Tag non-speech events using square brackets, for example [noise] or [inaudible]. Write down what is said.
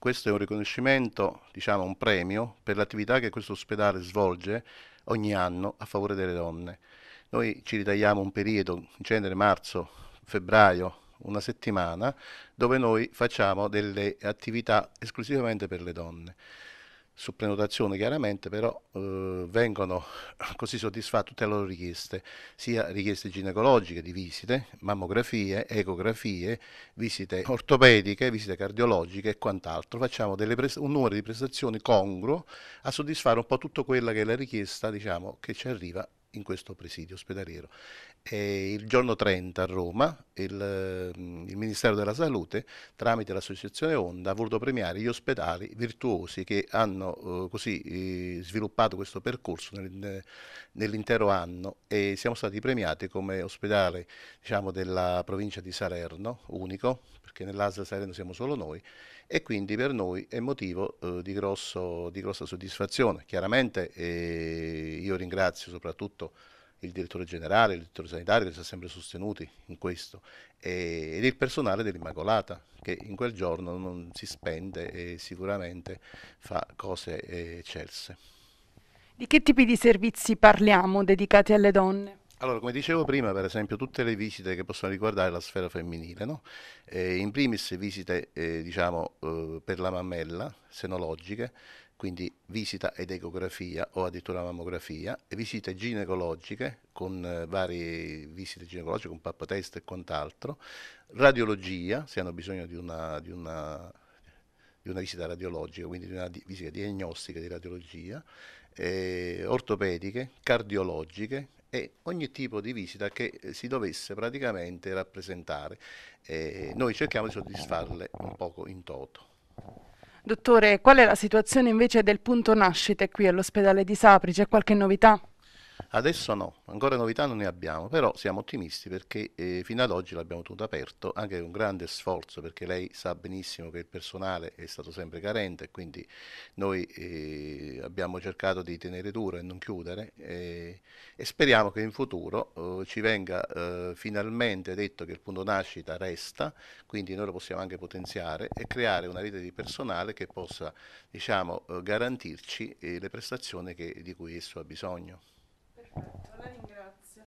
Questo è un riconoscimento, diciamo un premio, per l'attività che questo ospedale svolge ogni anno a favore delle donne. Noi ci ritagliamo un periodo, in genere marzo, febbraio, una settimana, dove noi facciamo delle attività esclusivamente per le donne su prenotazione chiaramente, però eh, vengono [laughs] così soddisfatte tutte le loro richieste, sia richieste ginecologiche di visite, mammografie, ecografie, visite ortopediche, visite cardiologiche e quant'altro. Facciamo un numero di prestazioni congruo a soddisfare un po' tutto quella che è la richiesta diciamo, che ci arriva in questo presidio ospedaliero. E il giorno 30 a Roma il, mm, il, Ministero della Salute tramite l'associazione Onda ha voluto premiare gli ospedali virtuosi che hanno eh, così eh, sviluppato questo percorso nel, nell'intero anno e siamo stati premiati come ospedale diciamo, della provincia di Salerno, unico, perché nell'Asla Salerno siamo solo noi e quindi per noi è motivo eh, di, grosso, di, grossa soddisfazione. Chiaramente eh, io ringrazio soprattutto il direttore generale, il direttore sanitario che si è sempre sostenuti in questo e, ed il personale dell'Immacolata che in quel giorno non si spende e sicuramente fa cose eccelse. Eh, di che tipi di servizi parliamo dedicati alle donne? Allora, come dicevo prima, per esempio, tutte le visite che possono riguardare la sfera femminile, no? eh, in primis visite eh, diciamo, eh, per la mammella, senologiche, quindi visita ed ecografia o addirittura mammografia, e visite ginecologiche con eh, varie visite ginecologiche, con pappatest e quant'altro, radiologia, se hanno bisogno di una, di una di una visita radiologica, quindi di una di visita diagnostica di radiologia, eh, ortopediche, cardiologiche, e ogni tipo di visita che eh, si dovesse praticamente rappresentare. E noi cerchiamo di soddisfarle un poco in toto. Dottore, qual è la situazione invece del punto nascite qui all'ospedale di Sapri? C'è qualche novità? Adesso no, ancora novità non ne abbiamo, però siamo ottimisti perché eh, fino ad oggi l'abbiamo tenuto aperto, anche con grande sforzo, perché lei sa benissimo che il personale è stato sempre carente, quindi noi eh, abbiamo cercato di tenere duro e non chiudere eh, e speriamo che in futuro eh, ci venga eh, finalmente detto che il punto nascita resta, quindi noi lo possiamo anche potenziare e creare una rete di personale che possa diciamo, eh, garantirci le prestazioni che, di cui esso ha bisogno. La ringrazio.